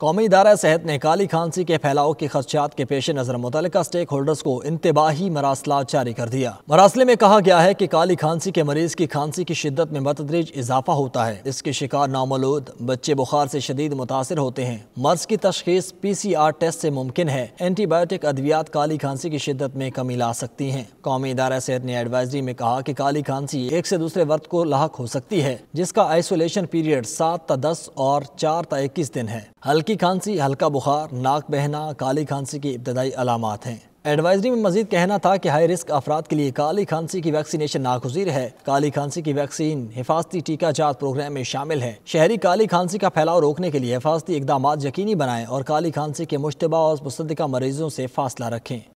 कौमी इदारा सेहत ने काली खांसी के फैलाव के खदशात के पेश नज़र मुतल स्टेक होल्डर्स को इंतबाही मरासला जारी कर दिया मरासले में कहा गया है कि काली खांसी के मरीज की खांसी की शिद्दत में बतदरीज इजाफा होता है इसके शिकार नामलूद बच्चे बुखार से शदीद मुतासर होते हैं मर्ज की तशखीस पी सी आर टेस्ट से मुमकिन है एंटीबायोटिक अद्वियात काली खांसी की शिद्दत में कमी ला सकती है कौमी इदारा सेहत ने एडवाइजरी में कहा की काली खांसी एक से दूसरे वर्त को लाक हो सकती है जिसका आइसोलेशन पीरियड सात दस और चार इक्कीस दिन है हल्की हल्की खांसी हल्का बुखार नाक बहना काली खांसी की इब्तदाई अलामत हैं एडवाइजरी में मजीद कहना था कि हाई रिस्क अफराद के लिए काली खांसी की वैक्सीनेशन नागजीर है काली खांसी की वैक्सीन हिफाजती टीका जात प्रोग्राम में शामिल है शहरी काली खांसी का फैलाव रोकने के लिए हिफाजती इकदाम यकीनी बनाएं और काली खांसी के मुशतबा और मुस्तक मरीजों से फासला रखें